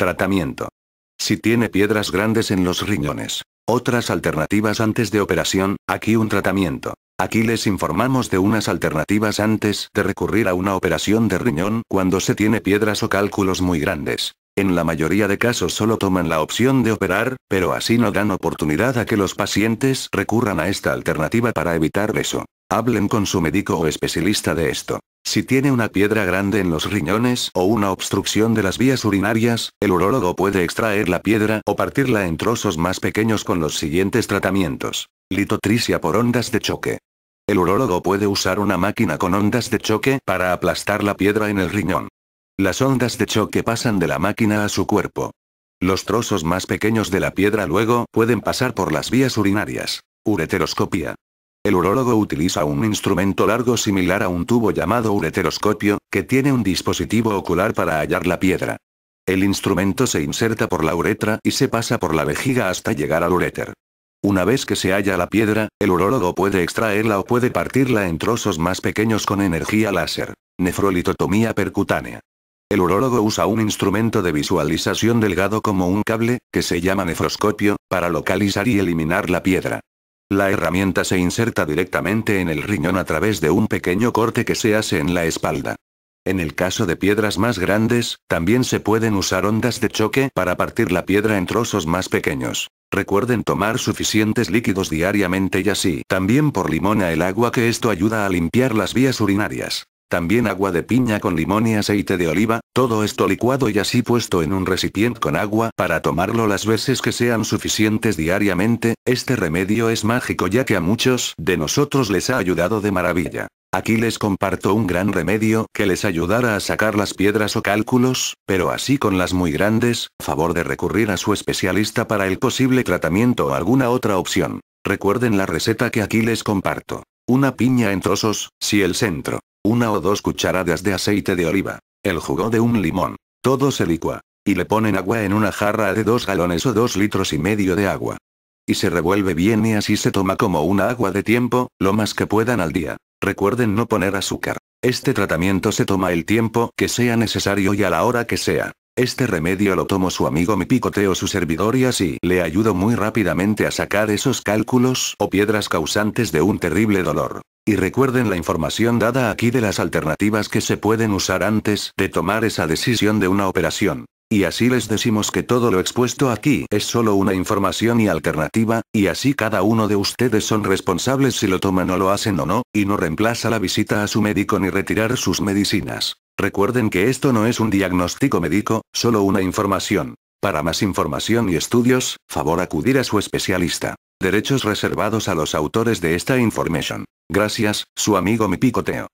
Tratamiento. Si tiene piedras grandes en los riñones. Otras alternativas antes de operación, aquí un tratamiento. Aquí les informamos de unas alternativas antes de recurrir a una operación de riñón cuando se tiene piedras o cálculos muy grandes. En la mayoría de casos solo toman la opción de operar, pero así no dan oportunidad a que los pacientes recurran a esta alternativa para evitar eso. Hablen con su médico o especialista de esto. Si tiene una piedra grande en los riñones o una obstrucción de las vías urinarias, el urólogo puede extraer la piedra o partirla en trozos más pequeños con los siguientes tratamientos. Litotricia por ondas de choque. El urólogo puede usar una máquina con ondas de choque para aplastar la piedra en el riñón. Las ondas de choque pasan de la máquina a su cuerpo. Los trozos más pequeños de la piedra luego pueden pasar por las vías urinarias. Ureteroscopía. El urólogo utiliza un instrumento largo similar a un tubo llamado ureteroscopio, que tiene un dispositivo ocular para hallar la piedra. El instrumento se inserta por la uretra y se pasa por la vejiga hasta llegar al ureter. Una vez que se halla la piedra, el urólogo puede extraerla o puede partirla en trozos más pequeños con energía láser. Nefrolitotomía percutánea. El urólogo usa un instrumento de visualización delgado como un cable, que se llama nefroscopio, para localizar y eliminar la piedra. La herramienta se inserta directamente en el riñón a través de un pequeño corte que se hace en la espalda. En el caso de piedras más grandes, también se pueden usar ondas de choque para partir la piedra en trozos más pequeños. Recuerden tomar suficientes líquidos diariamente y así también por limona el agua que esto ayuda a limpiar las vías urinarias. También agua de piña con limón y aceite de oliva, todo esto licuado y así puesto en un recipiente con agua para tomarlo las veces que sean suficientes diariamente, este remedio es mágico ya que a muchos de nosotros les ha ayudado de maravilla. Aquí les comparto un gran remedio que les ayudará a sacar las piedras o cálculos, pero así con las muy grandes, favor de recurrir a su especialista para el posible tratamiento o alguna otra opción. Recuerden la receta que aquí les comparto. Una piña en trozos, si el centro una o dos cucharadas de aceite de oliva, el jugo de un limón. Todo se licua. Y le ponen agua en una jarra de dos galones o dos litros y medio de agua. Y se revuelve bien y así se toma como una agua de tiempo, lo más que puedan al día. Recuerden no poner azúcar. Este tratamiento se toma el tiempo que sea necesario y a la hora que sea. Este remedio lo tomo su amigo mi picoteo su servidor y así le ayudó muy rápidamente a sacar esos cálculos o piedras causantes de un terrible dolor. Y recuerden la información dada aquí de las alternativas que se pueden usar antes de tomar esa decisión de una operación. Y así les decimos que todo lo expuesto aquí es solo una información y alternativa, y así cada uno de ustedes son responsables si lo toman o lo hacen o no, y no reemplaza la visita a su médico ni retirar sus medicinas. Recuerden que esto no es un diagnóstico médico, solo una información. Para más información y estudios, favor acudir a su especialista. Derechos reservados a los autores de esta información. Gracias, su amigo mi picoteo.